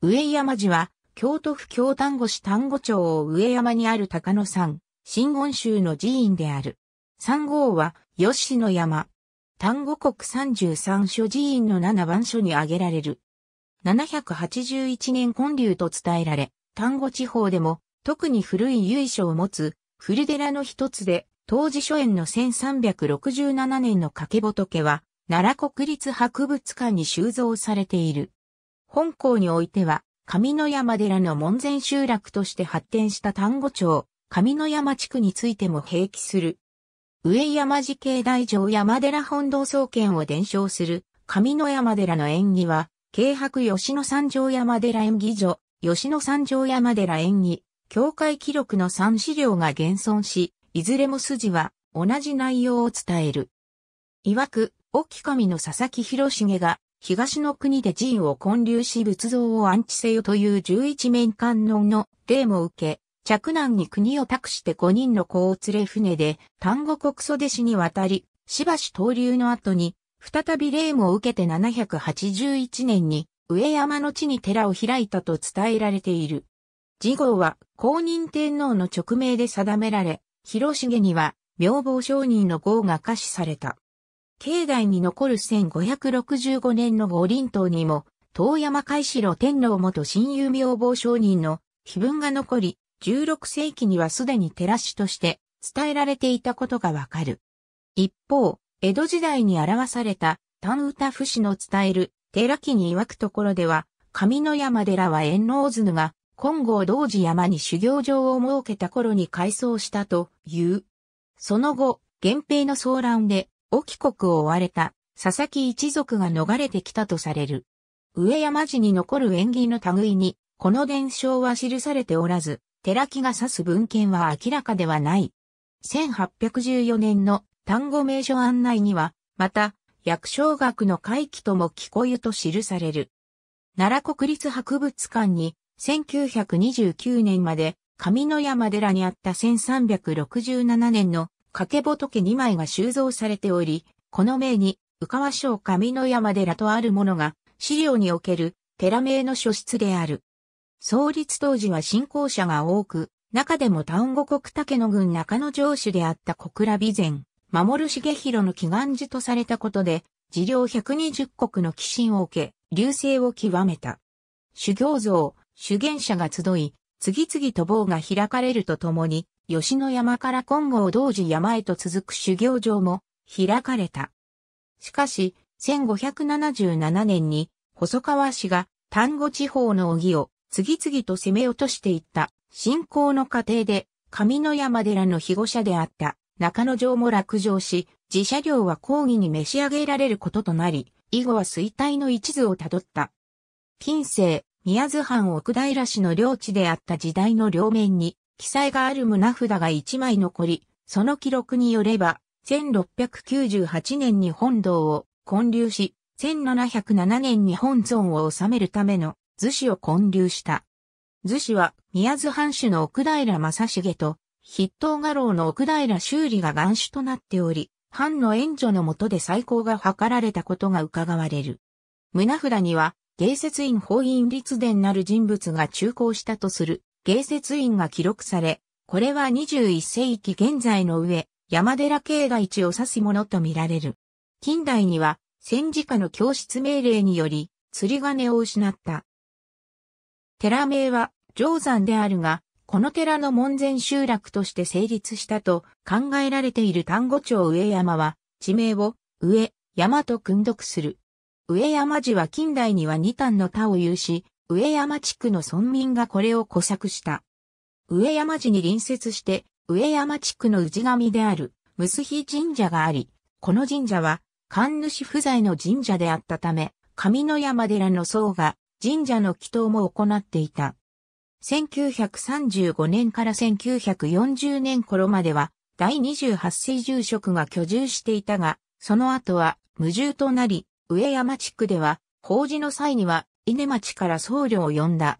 上山寺は、京都府京丹後市丹後町を上山にある高野山、新言州の寺院である。三号は、吉野山。丹後国三十三所寺院の七番所に挙げられる。781年建立と伝えられ、丹後地方でも、特に古い由緒を持つ、古寺の一つで、当時初演の1367年の掛け仏は、奈良国立博物館に収蔵されている。本校においては、上野山寺の門前集落として発展した丹後町、上野山地区についても併記する。上山寺境大城山寺本堂総研を伝承する上野山寺の縁起は、京白吉野三条山寺縁起所、吉野三条山寺縁起、教会記録の三資料が現存し、いずれも筋は同じ内容を伝える。曰く、沖上の佐々木広重が東の国で寺院を建立し仏像を安置せよという十一面観音の霊も受け、着難に国を託して五人の子を連れ船で、丹後国祖弟子に渡り、しばし投流の後に、再び霊も受けて781年に、上山の地に寺を開いたと伝えられている。次号は公認天皇の勅命で定められ、広重には、妙法商人の号が可視された。境内に残る1565年の五輪島にも、遠山海四郎天皇元親友明望商人の碑文が残り、16世紀にはすでに寺師として伝えられていたことがわかる。一方、江戸時代に表された丹歌不死の伝える寺木に曰くところでは、上野山寺は円能津が金剛同時山に修行場を設けた頃に改装したという。その後、源平の騒乱で沖国を追われた佐々木一族が逃れてきたとされる。上山寺に残る縁起の類に、この伝承は記されておらず、寺木が指す文献は明らかではない。1814年の単語名所案内には、また、薬生学の回帰とも聞こえと記される。奈良国立博物館に、1929年まで、上野山寺にあった1367年の掛け仏2枚が収蔵されており、この名に、宇川省上野山寺とあるものが、資料における寺名の書室である。創立当時は信仰者が多く、中でも丹後国竹野郡中野城主であった小倉備前、守重弘の祈願寺とされたことで、寺領120国の寄進を受け、流星を極めた。修行像、修験者が集い、次々と棒が開かれるとともに、吉野山から金剛同時山へと続く修行場も開かれた。しかし、1577年に細川氏が丹後地方の木を次々と攻め落としていった信仰の過程で上野山寺の庇護者であった中野城も落城し、自社領は抗議に召し上げられることとなり、以後は衰退の一途をたどった。近世、宮津藩奥平氏の領地であった時代の両面に、記載がある胸札が1枚残り、その記録によれば、1698年に本堂を建立し、1707年に本尊を治めるための図紙を建立した。図紙は宮津藩主の奥平正重と筆頭画廊の奥平修理が元首となっており、藩の援助のもとで再興が図られたことが伺われる。胸札には、芸説院法院立伝なる人物が中行したとする芸説院が記録され、これは21世紀現在の上、山寺境外地を指すものとみられる。近代には、戦時下の教室命令により、釣り鐘を失った。寺名は、定山であるが、この寺の門前集落として成立したと考えられている単語町上山は、地名を上山と訓読する。上山寺は近代には二単の他を有し、上山地区の村民がこれを小作した。上山寺に隣接して、上山地区の氏神である、むすひ神社があり、この神社は、神主不在の神社であったため、上野山寺の僧が神社の祈祷も行っていた。1935年から1940年頃までは、第28世住職が居住していたが、その後は無住となり、上山地区では、法事の際には稲町から僧侶を呼んだ。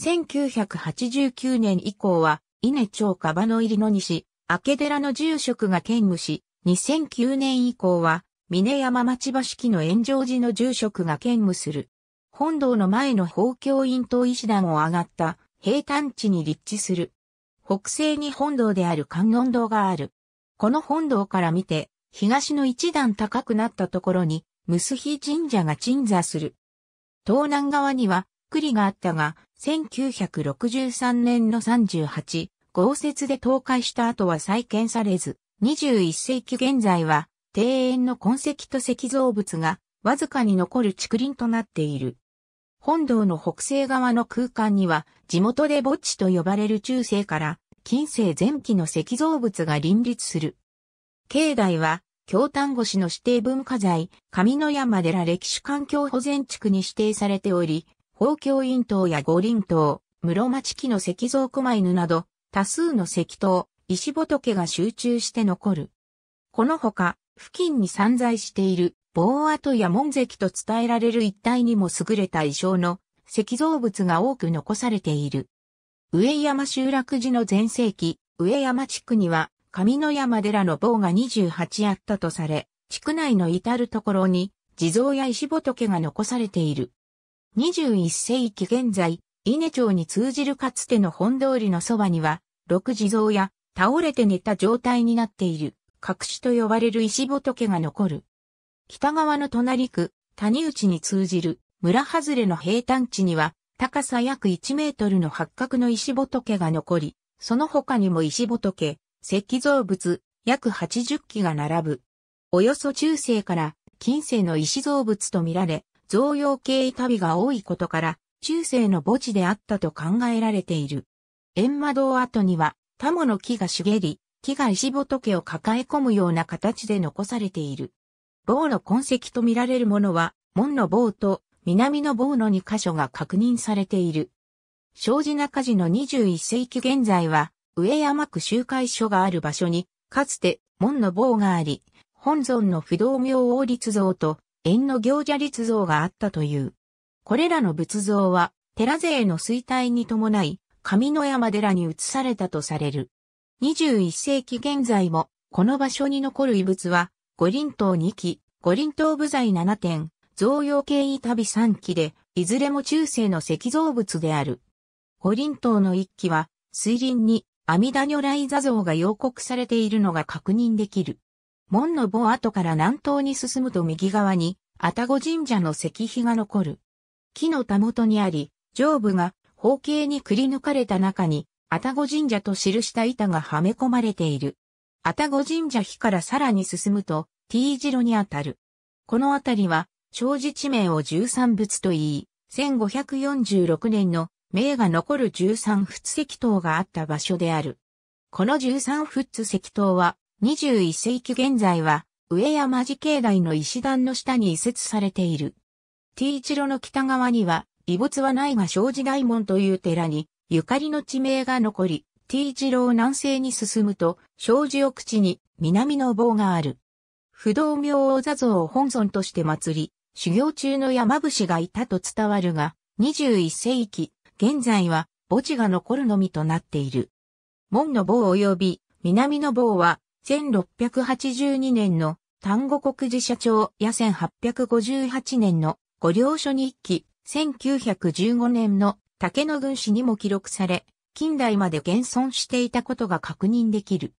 1989年以降は、稲町川の入りの西、明寺の住職が兼務し、2009年以降は、峰山町橋機の炎上寺の住職が兼務する。本堂の前の法教院と石段を上がった平坦地に立地する。北西に本堂である観音堂がある。この本堂から見て、東の一段高くなったところに、むすひ神社が鎮座する。東南側には栗があったが、1963年の38、豪雪で倒壊した後は再建されず、21世紀現在は庭園の痕跡と石造物がわずかに残る竹林となっている。本堂の北西側の空間には地元で墓地と呼ばれる中世から近世前期の石造物が林立する。境内は京丹後市の指定文化財、上野山寺歴史環境保全地区に指定されており、宝京院塔や五輪塔、室町期の石像狛犬など、多数の石塔、石仏が集中して残る。このほか、付近に散在している、棒跡や門石と伝えられる一帯にも優れた意匠の石造物が多く残されている。上山集落寺の前世紀、上山地区には上野山寺の棒が28あったとされ、地区内の至るところに地蔵や石仏が残されている。21世紀現在、稲町に通じるかつての本通りのそばには、六地蔵や倒れて寝た状態になっている、隠しと呼ばれる石仏が残る。北側の隣区、谷内に通じる村外れの平坦地には、高さ約1メートルの八角の石仏が残り、その他にも石仏、石器造物約80基が並ぶ。およそ中世から近世の石造物とみられ、造用系板旅が多いことから、中世の墓地であったと考えられている。閻魔堂跡には、タモの木が茂り、木が石仏を抱え込むような形で残されている。棒の痕跡とみられるものは、門の棒と南の棒の2箇所が確認されている。障子中寺の21世紀現在は、上山区集会所がある場所に、かつて門の棒があり、本尊の不動明王立像と縁の行者立像があったという。これらの仏像は、寺勢の衰退に伴い、上野山寺に移されたとされる。21世紀現在も、この場所に残る遺物は、五輪塔2基、五輪塔部材7点、造用形遺旅3基で、いずれも中世の石造物である。五輪塔の1基は、水輪に阿弥陀如来座像が要告されているのが確認できる。門の棒跡から南東に進むと右側に、愛宕神社の石碑が残る。木のたもとにあり、上部が方形にくり抜かれた中に、愛宕神社と記した板がはめ込まれている。愛宕神社碑からさらに進むと、T 字路にあたる。このあたりは、庄司地名を十三仏と言い、1546年の名が残る十三仏石塔があった場所である。この十三仏石塔は、21世紀現在は、上山寺境内の石段の下に移設されている。T 一路の北側には、遺物はないが庄寺大門という寺に、ゆかりの地名が残り、T 一路を南西に進むと、庄寺を口に南の棒がある。不動明王座像を本尊として祭り、修行中の山伏がいたと伝わるが、21世紀、現在は墓地が残るのみとなっている。門の棒及び南の棒は1682年の丹後国寺社長や1858年の御領書日記1915年の竹野軍史にも記録され、近代まで現存していたことが確認できる。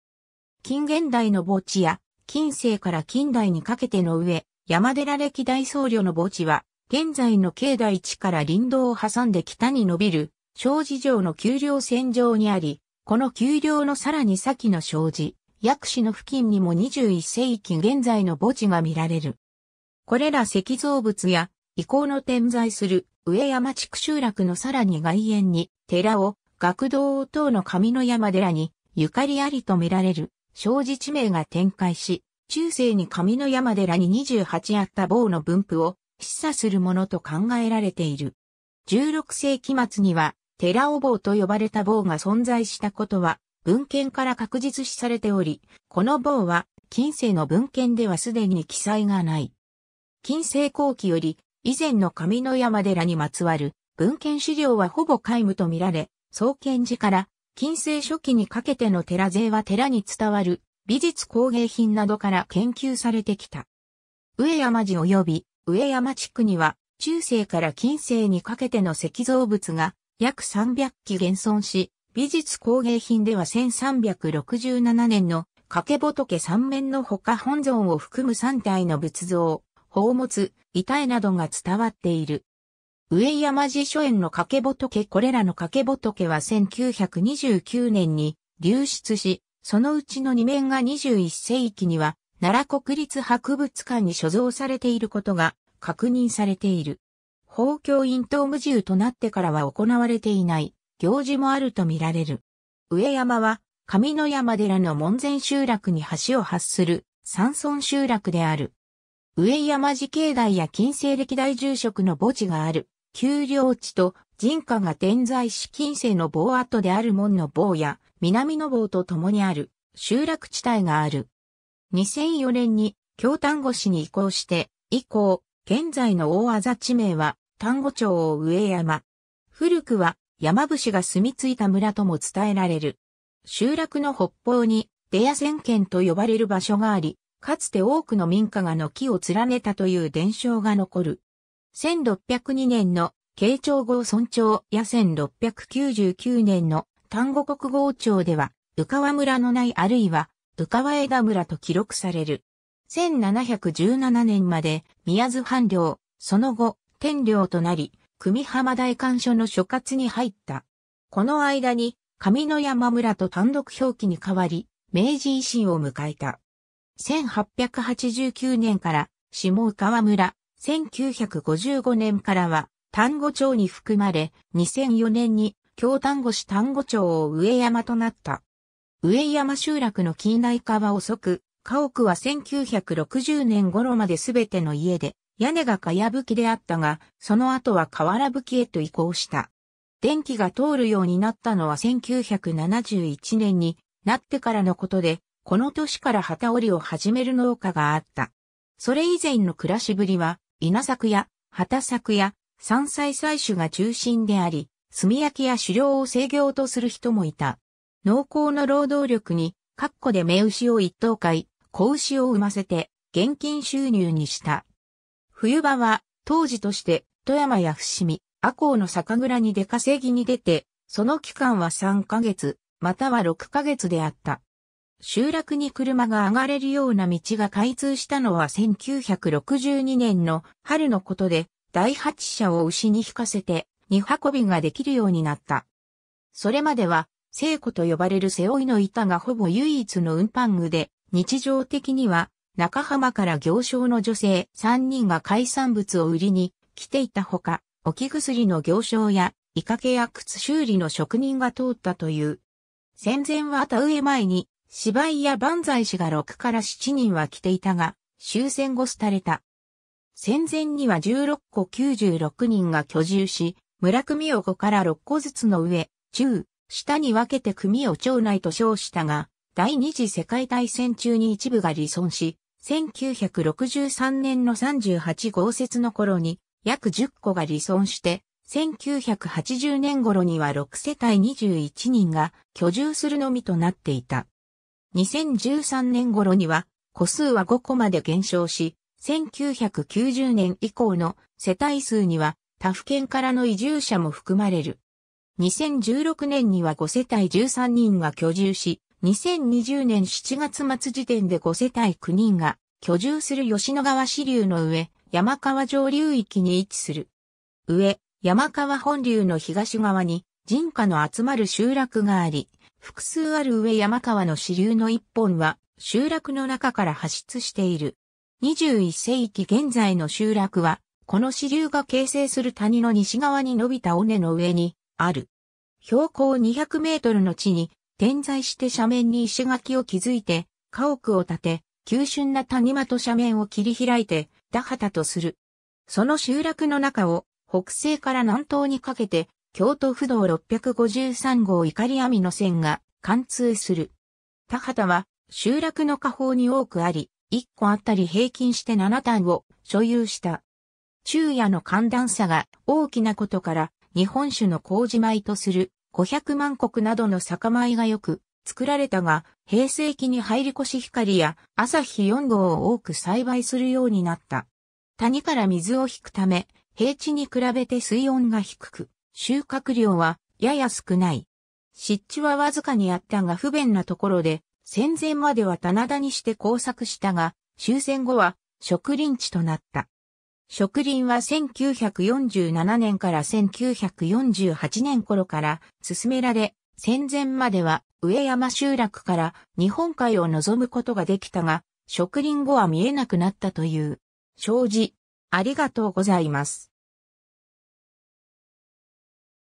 近現代の墓地や近世から近代にかけての上、山寺歴代僧侶の墓地は現在の境内地から林道を挟んで北に伸びる、小寺城の丘陵線上にあり、この丘陵のさらに先の小寺、薬師の付近にも21世紀現在の墓地が見られる。これら石造物や、遺構の点在する上山地区集落のさらに外縁に、寺を、学童等の上の山寺に、ゆかりありと見られる、小寺地名が展開し、中世に上の山寺に28あった棒の分布を、示唆するものと考えられている。16世紀末には、寺お坊と呼ばれた坊が存在したことは、文献から確実視されており、この坊は、近世の文献ではすでに記載がない。近世後期より、以前の上野山寺にまつわる文献資料はほぼ皆無とみられ、創建時から近世初期にかけての寺勢は寺に伝わる美術工芸品などから研究されてきた。上山寺及び上山地区には、中世から近世にかけての石造物が約300基現存し、美術工芸品では1367年の掛け仏三面のほか本尊を含む3体の仏像、宝物、遺体などが伝わっている。上山寺書園の掛け仏これらの掛け仏は1929年に流出し、そのうちの2面が21世紀には奈良国立博物館に所蔵されていることが確認されている。法教院等無重となってからは行われていない行事もあるとみられる。上山は上野山寺の門前集落に橋を発する山村集落である。上山寺境内や近世歴代住職の墓地がある、丘陵地と人家が点在し近世の棒跡である門の棒や南の棒と共にある集落地帯がある。2004年に京丹後市に移行して、以降、現在の大あざ地名は、丹後町を上山。古くは、山伏が住み着いた村とも伝えられる。集落の北方に、出屋千軒と呼ばれる場所があり、かつて多くの民家が軒を連ねたという伝承が残る。1602年の慶長号村長や1699年の丹後国号町では、浮川村のないあるいは鵜川枝村と記録される。1717年まで宮津藩領、その後、天領となり、久美浜大官所の所轄に入った。この間に、上野山村と単独表記に変わり、明治維新を迎えた。1889年から下川村、1955年からは丹後町に含まれ、2004年に京丹後市丹後町を上山となった。上山集落の近代化は遅く、家屋は1960年頃まで全ての家で、屋根がかやぶきであったが、その後は瓦ぶきへと移行した。電気が通るようになったのは1971年になってからのことで、この年から旗織りを始める農家があった。それ以前の暮らしぶりは、稲作や、旗作や、山菜採取が中心であり、炭焼きや狩猟を制御とする人もいた。濃厚な労働力に、カッコで目牛を一頭買い、子牛を産ませて、現金収入にした。冬場は、当時として、富山や伏見、阿公の酒蔵に出稼ぎに出て、その期間は3ヶ月、または6ヶ月であった。集落に車が上がれるような道が開通したのは1962年の春のことで、第8車を牛に引かせて、荷運びができるようになった。それまでは、聖子と呼ばれる背負いの板がほぼ唯一の運搬具で、日常的には中浜から行商の女性3人が海産物を売りに来ていたほか、置き薬の行商や、イカケや靴修理の職人が通ったという。戦前は田植え前に、芝居や万歳師が6から7人は来ていたが、終戦後廃れた。戦前には16個96人が居住し、村組を5から6個ずつの上、中、下に分けて組を町内と称したが、第二次世界大戦中に一部が離村し、1963年の38号説の頃に約10個が離村して、1980年頃には6世帯21人が居住するのみとなっていた。2013年頃には個数は5個まで減少し、1990年以降の世帯数には他府県からの移住者も含まれる。2016年には5世帯13人が居住し、2020年7月末時点で5世帯9人が居住する吉野川支流の上、山川上流域に位置する。上、山川本流の東側に人家の集まる集落があり、複数ある上山川の支流の一本は集落の中から発出している。21世紀現在の集落は、この支流が形成する谷の西側に伸びた尾根の上にある。標高200メートルの地に、点在して斜面に石垣を築いて、家屋を建て、急峻な谷間と斜面を切り開いて、田畑とする。その集落の中を、北西から南東にかけて、京都府道653号怒り網の線が貫通する。田畑は集落の下方に多くあり、1個あたり平均して7単を所有した。昼夜の寒暖差が大きなことから日本酒の麹米とする500万石などの酒米がよく作られたが、平成期に入り越し光や朝日4号を多く栽培するようになった。谷から水を引くため、平地に比べて水温が低く、収穫量はやや少ない。湿地はわずかにあったが不便なところで、戦前までは棚田にして工作したが、終戦後は植林地となった。植林は1947年から1948年頃から進められ、戦前までは上山集落から日本海を望むことができたが、植林後は見えなくなったという。生じ、ありがとうございます。